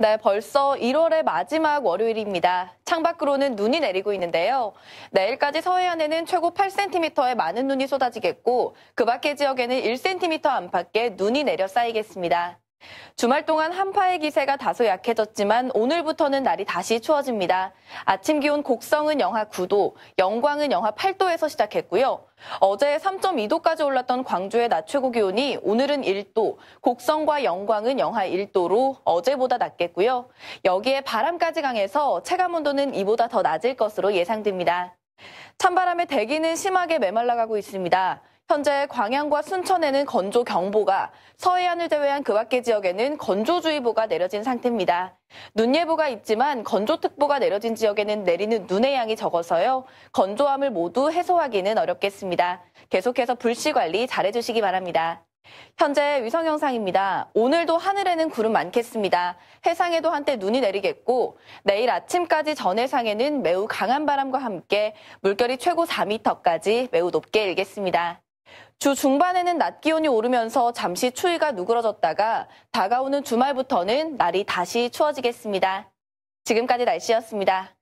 네, 벌써 1월의 마지막 월요일입니다. 창밖으로는 눈이 내리고 있는데요. 내일까지 서해안에는 최고 8cm의 많은 눈이 쏟아지겠고, 그 밖의 지역에는 1cm 안팎의 눈이 내려 쌓이겠습니다. 주말 동안 한파의 기세가 다소 약해졌지만 오늘부터는 날이 다시 추워집니다. 아침 기온 곡성은 영하 9도, 영광은 영하 8도에서 시작했고요. 어제 3.2도까지 올랐던 광주의 낮 최고 기온이 오늘은 1도, 곡성과 영광은 영하 1도로 어제보다 낮겠고요. 여기에 바람까지 강해서 체감 온도는 이보다 더 낮을 것으로 예상됩니다. 찬바람에 대기는 심하게 메말라가고 있습니다. 현재 광양과 순천에는 건조 경보가, 서해안을 제외한 그 밖의 지역에는 건조주의보가 내려진 상태입니다. 눈 예보가 있지만 건조특보가 내려진 지역에는 내리는 눈의 양이 적어서요. 건조함을 모두 해소하기는 어렵겠습니다. 계속해서 불씨 관리 잘해주시기 바랍니다. 현재 위성 영상입니다. 오늘도 하늘에는 구름 많겠습니다. 해상에도 한때 눈이 내리겠고 내일 아침까지 전 해상에는 매우 강한 바람과 함께 물결이 최고 4m까지 매우 높게 일겠습니다. 주 중반에는 낮 기온이 오르면서 잠시 추위가 누그러졌다가 다가오는 주말부터는 날이 다시 추워지겠습니다. 지금까지 날씨였습니다.